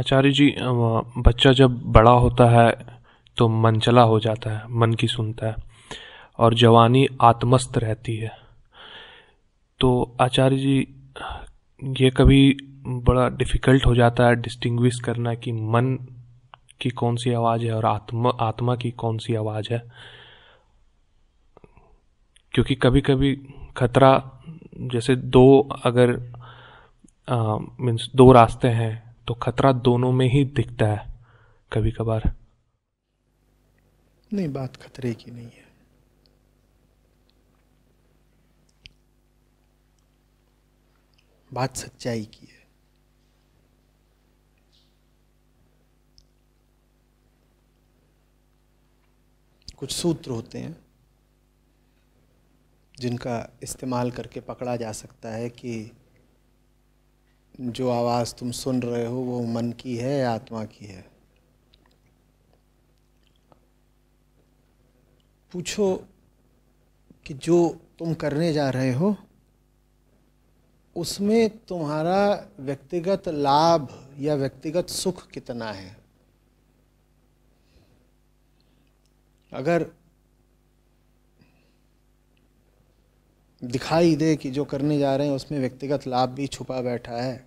आचार्य जी बच्चा जब बड़ा होता है तो मनचला हो जाता है मन की सुनता है और जवानी आत्मस्थ रहती है तो आचार्य जी ये कभी बड़ा डिफ़िकल्ट हो जाता है डिस्टिंग्विश करना कि मन की कौन सी आवाज़ है और आत्मा आत्मा की कौन सी आवाज़ है क्योंकि कभी कभी खतरा जैसे दो अगर मीन्स दो रास्ते हैं तो खतरा दोनों में ही दिखता है कभी कभार नहीं बात खतरे की नहीं है बात सच्चाई की है कुछ सूत्र होते हैं जिनका इस्तेमाल करके पकड़ा जा सकता है कि जो आवाज़ तुम सुन रहे हो वो मन की है या आत्मा की है पूछो कि जो तुम करने जा रहे हो उसमें तुम्हारा व्यक्तिगत लाभ या व्यक्तिगत सुख कितना है अगर दिखाई दे कि जो करने जा रहे हैं उसमें व्यक्तिगत लाभ भी छुपा बैठा है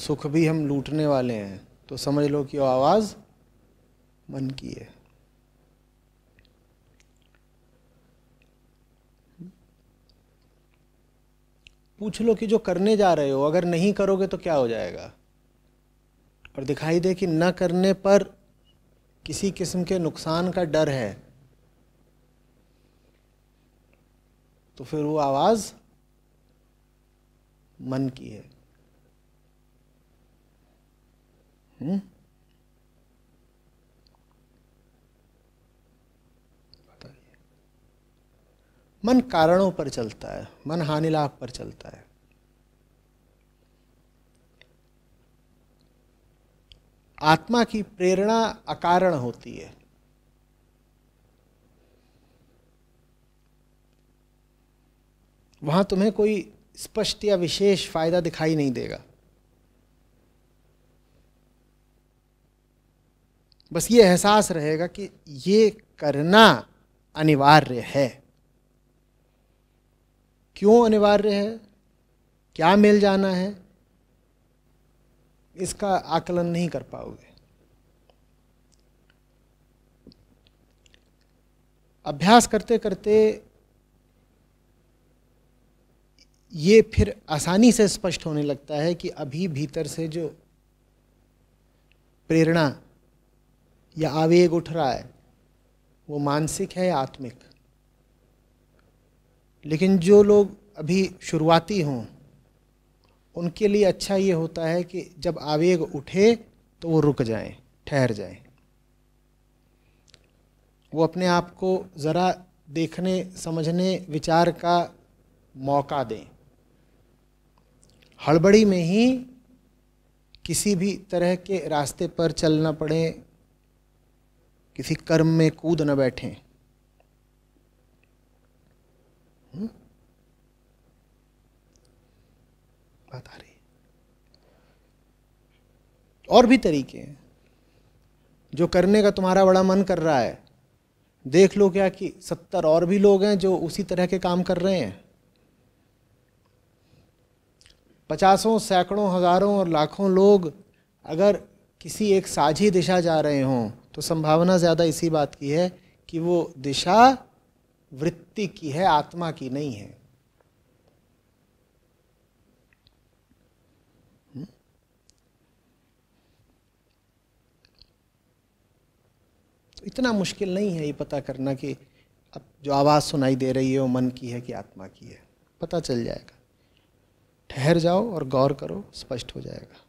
सुख भी हम लूटने वाले हैं तो समझ लो कि वो आवाज़ मन की है पूछ लो कि जो करने जा रहे हो अगर नहीं करोगे तो क्या हो जाएगा और दिखाई दे कि न करने पर किसी किस्म के नुकसान का डर है तो फिर वो आवाज मन की है हम्म? मन कारणों पर चलता है मन हानिलाभ पर चलता है आत्मा की प्रेरणा अकारण होती है वहाँ तुम्हें कोई स्पष्ट या विशेष फायदा दिखाई नहीं देगा बस ये एहसास रहेगा कि ये करना अनिवार्य है क्यों अनिवार्य है क्या मिल जाना है इसका आकलन नहीं कर पाओगे अभ्यास करते करते ये फिर आसानी से स्पष्ट होने लगता है कि अभी भीतर से जो प्रेरणा या आवेग उठ रहा है वो मानसिक है या आत्मिक लेकिन जो लोग अभी शुरुआती हों उनके लिए अच्छा ये होता है कि जब आवेग उठे तो वो रुक जाएं, ठहर जाएं। वो अपने आप को ज़रा देखने समझने विचार का मौका दें हड़बड़ी में ही किसी भी तरह के रास्ते पर चलना पड़े किसी कर्म में कूद न बैठें हम्म? बात आ रही और भी तरीके हैं जो करने का तुम्हारा बड़ा मन कर रहा है देख लो क्या कि सत्तर और भी लोग हैं जो उसी तरह के काम कर रहे हैं पचासों सैकड़ों हज़ारों और लाखों लोग अगर किसी एक साझी दिशा जा रहे हों तो संभावना ज़्यादा इसी बात की है कि वो दिशा वृत्ति की है आत्मा की नहीं है तो इतना मुश्किल नहीं है ये पता करना कि अब जो आवाज़ सुनाई दे रही है वो मन की है कि आत्मा की है पता चल जाएगा ठहर जाओ और गौर करो स्पष्ट हो जाएगा